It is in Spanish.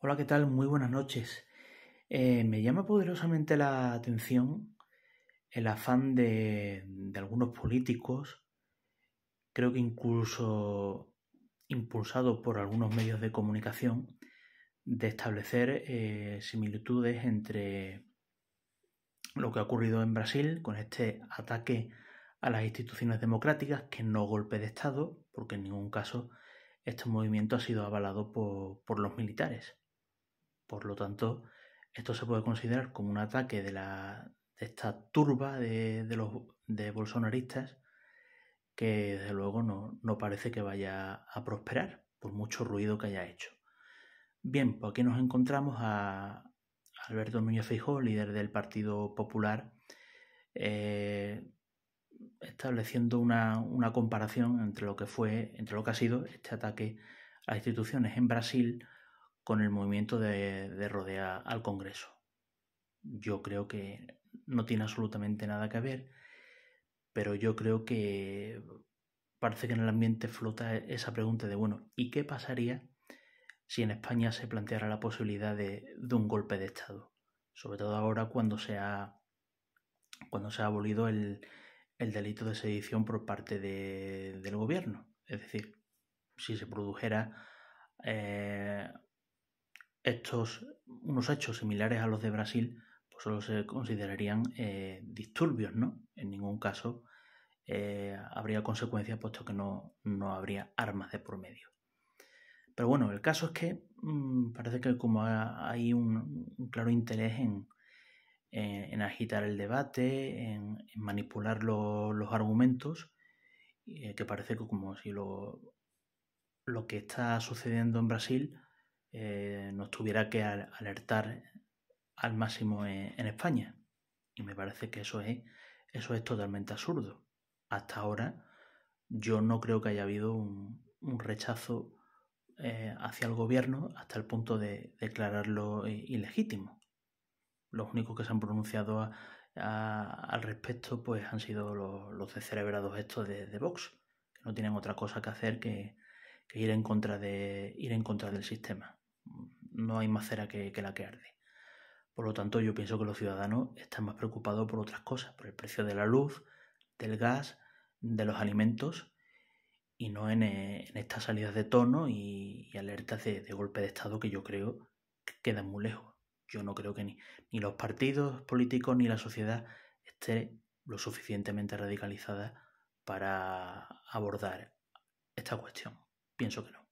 Hola, ¿qué tal? Muy buenas noches. Eh, me llama poderosamente la atención el afán de, algunos políticos, creo que incluso impulsado por algunos medios de comunicación, de establecer eh, similitudes entre lo que ha ocurrido en Brasil con este ataque a las instituciones democráticas, que no golpe de Estado, porque en ningún caso este movimiento ha sido avalado por los militares. Por lo tanto, esto se puede considerar como un ataque de, esta turba de, los bolsonaristas que desde luego no, parece que vaya a prosperar por mucho ruido que haya hecho. Bien, pues aquí nos encontramos a Alberto Núñez Feijóo, líder del Partido Popular, eh, estableciendo una, una, comparación entre lo que fue, entre lo que ha sido este ataque a instituciones en Brasil con el movimiento de, rodea al Congreso. Yo creo que no tiene absolutamente nada que ver, pero yo creo que parece que en el ambiente flota e-, esa pregunta de, bueno, ¿y qué pasaría si en España se planteara la posibilidad de, un golpe de Estado? Sobre todo ahora cuando se ha, cuando se ha abolido el, delito de sedición por parte del gobierno. Es decir, si se produjera eh, estos unos hechos similares a los de Brasil pues solo se considerarían eh, disturbios, ¿no? En ningún caso eh, habría consecuencias puesto que no, habría armas de por medio. Pero bueno, el caso es que mm, parece que como hay un, claro interés en, agitar el debate, en, manipular los argumentos, eh, que parece que como si lo, lo que está sucediendo en Brasil eh, nos tuviera que alertar al máximo e-, en, España. Y me parece que eso es, eso es totalmente absurdo. Hasta ahora yo no creo que haya habido un, rechazo eh, hacia el gobierno hasta el punto de declararlo eh, ilegítimo. Los únicos que se han pronunciado al respecto pues han sido los, los descerebrados estos de, Vox, que no tienen otra cosa que hacer que, que ir, en contra de, ir en contra del sistema no hay más cera que, la que arde. Por lo tanto, yo pienso que los ciudadanos están más preocupados por otras cosas, por el precio de la luz, del gas, de los alimentos, y no en, eh, en estas salidas de tono y, alertas de, golpe de Estado que yo creo que quedan muy lejos. Yo no creo que ni, los partidos políticos ni la sociedad esté lo suficientemente radicalizada para abordar esta cuestión. Pienso que no.